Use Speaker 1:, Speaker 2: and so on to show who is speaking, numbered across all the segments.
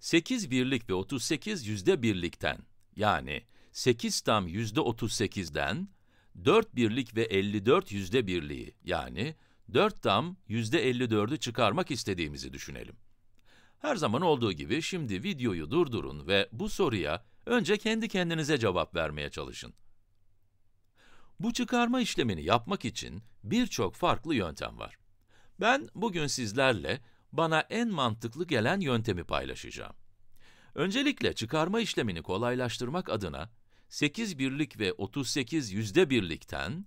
Speaker 1: 8 birlik ve 38 yüzde birlikten yani 8 tam yüzde 38'den 4 birlik ve 54 yüzde birliği yani 4 tam yüzde 54'ü çıkarmak istediğimizi düşünelim. Her zaman olduğu gibi şimdi videoyu durdurun ve bu soruya önce kendi kendinize cevap vermeye çalışın. Bu çıkarma işlemini yapmak için birçok farklı yöntem var. Ben bugün sizlerle bana en mantıklı gelen yöntemi paylaşacağım. Öncelikle çıkarma işlemini kolaylaştırmak adına 8 birlik ve 38 yüzde birlikten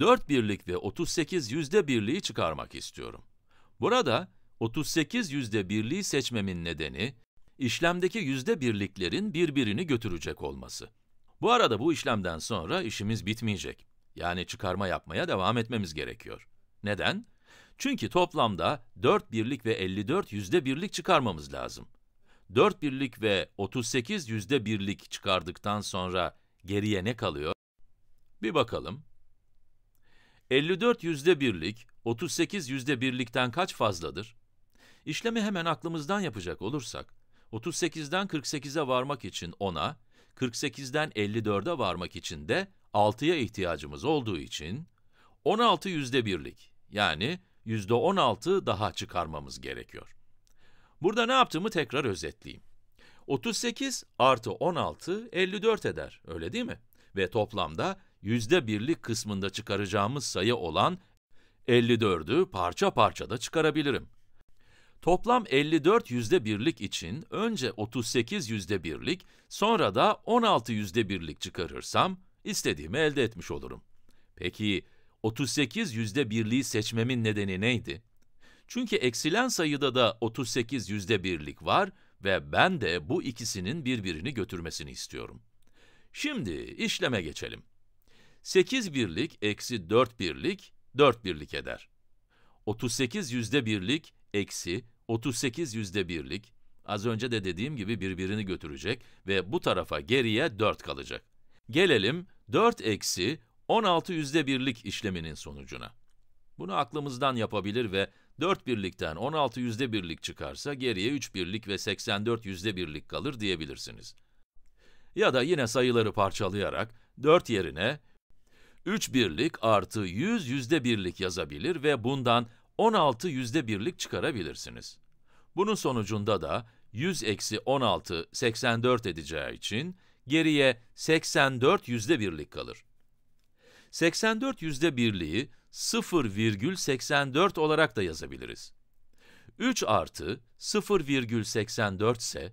Speaker 1: 4 birlik ve 38 yüzde birliği çıkarmak istiyorum. Burada 38 yüzde birliği seçmemin nedeni işlemdeki yüzde birliklerin birbirini götürecek olması. Bu arada bu işlemden sonra işimiz bitmeyecek. Yani çıkarma yapmaya devam etmemiz gerekiyor. Neden? Çünkü toplamda 4 birlik ve 54 yüzde birlik çıkarmamız lazım. 4 birlik ve 38 yüzde birlik çıkardıktan sonra geriye ne kalıyor? Bir bakalım. 54 yüzde birlik, 38 yüzde birlikten kaç fazladır? İşlemi hemen aklımızdan yapacak olursak, 38'den 48'e varmak için 10'a, 48'den 54'e varmak için de 6'ya ihtiyacımız olduğu için 16 yüzde birlik yani %16 daha çıkarmamız gerekiyor. Burada ne yaptığımı tekrar özetleyeyim. 38 artı 16, 54 eder, öyle değil mi? Ve toplamda %1'lik kısmında çıkaracağımız sayı olan 54'ü parça parça da çıkarabilirim. Toplam 54 yüzde birlik için önce 38 yüzde birlik, sonra da 16 yüzde birlik çıkarırsam istediğimi elde etmiş olurum. Peki 38 yüzde birliği seçmemin nedeni neydi? Çünkü eksilen sayıda da 38 yüzde birlik var ve ben de bu ikisinin birbirini götürmesini istiyorum. Şimdi işleme geçelim. 8 birlik eksi 4 birlik 4 birlik eder. 38 yüzde birlik eksi 38 yüzde birlik az önce de dediğim gibi birbirini götürecek ve bu tarafa geriye 4 kalacak. Gelelim 4 eksi 16 yüzde birlik işleminin sonucuna. Bunu aklımızdan yapabilir ve 4 birlikten 16 yüzde birlik çıkarsa geriye 3 birlik ve 84 yüzde birlik kalır diyebilirsiniz. Ya da yine sayıları parçalayarak 4 yerine 3 birlik artı 100 yüzde birlik yazabilir ve bundan 16 yüzde birlik çıkarabilirsiniz. Bunun sonucunda da 100 eksi 16, 84 edeceği için geriye 84 yüzde birlik kalır. 84 yüzde birliği 0,84 olarak da yazabiliriz. 3 artı 0,84 ise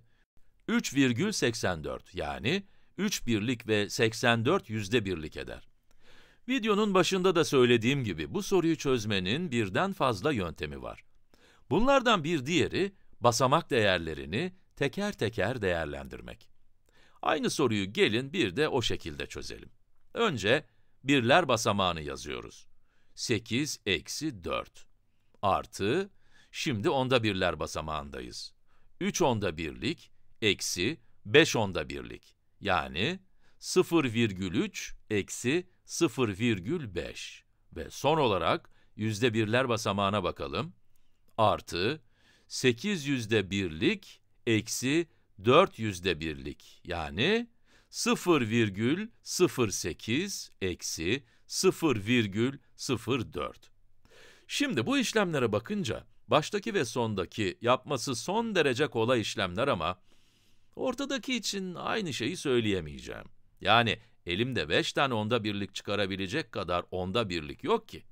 Speaker 1: 3,84 yani 3 birlik ve 84 yüzde birlik eder. Videonun başında da söylediğim gibi bu soruyu çözmenin birden fazla yöntemi var. Bunlardan bir diğeri basamak değerlerini teker teker değerlendirmek. Aynı soruyu gelin bir de o şekilde çözelim. Önce birler basamağını yazıyoruz. 8 eksi 4 artı, şimdi onda birler basamağındayız. 3 onda birlik eksi 5 onda birlik yani 0,3 eksi 0,5 ve son olarak yüzde birler basamağına bakalım. Artı 8 yüzde birlik eksi 4 yüzde birlik yani 0,08 eksi 0,04. Şimdi bu işlemlere bakınca, baştaki ve sondaki yapması son derece kolay işlemler ama, ortadaki için aynı şeyi söyleyemeyeceğim. Yani elimde 5 tane onda birlik çıkarabilecek kadar onda birlik yok ki.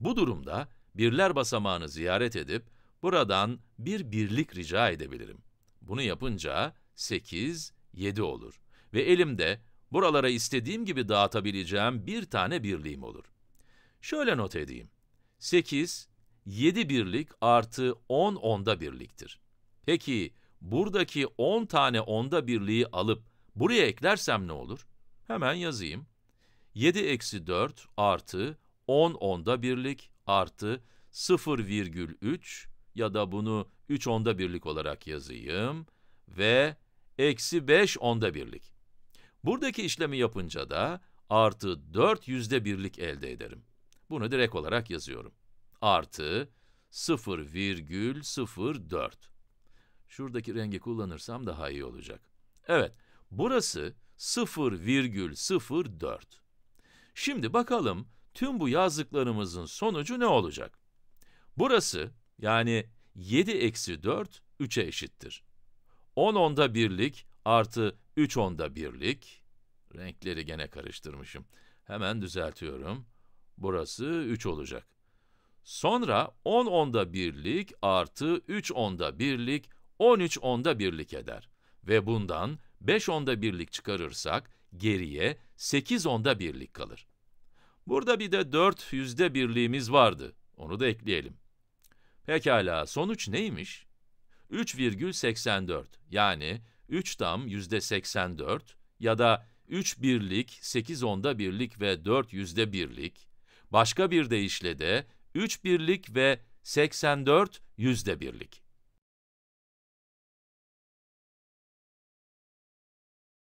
Speaker 1: Bu durumda birler basamağını ziyaret edip, buradan bir birlik rica edebilirim. Bunu yapınca 8, 7 olur ve elimde buralara istediğim gibi dağıtabileceğim bir tane birliğim olur. Şöyle not edeyim. 8, 7 birlik artı 10 onda birliktir. Peki buradaki 10 tane onda birliği alıp buraya eklersem ne olur? Hemen yazayım. 7 eksi 4 artı 10 onda birlik artı 0,3 ya da bunu 3 onda birlik olarak yazayım ve eksi 5 onda birlik. Buradaki işlemi yapınca da artı 4 yüzde birlik elde ederim. Bunu direkt olarak yazıyorum. Artı 0,04. Şuradaki rengi kullanırsam daha iyi olacak. Evet, burası 0,04. Şimdi bakalım tüm bu yazdıklarımızın sonucu ne olacak? Burası yani 7 eksi 4 3'e eşittir. 10 onda birlik artı 3 onda birlik. Renkleri gene karıştırmışım. Hemen düzeltiyorum. Burası 3 olacak. Sonra 10 onda birlik artı 3 onda birlik 13 onda birlik eder. Ve bundan 5 onda birlik çıkarırsak geriye 8 onda birlik kalır. Burada bir de 4 yüzde birliğimiz vardı. Onu da ekleyelim. Pekala sonuç neymiş? 3,84 yani 3 tam yüzde 84 ya da 3 birlik, 8 onda birlik ve 4 yüzde birlik, başka bir deyişle de 3 birlik ve 84 yüzde birlik.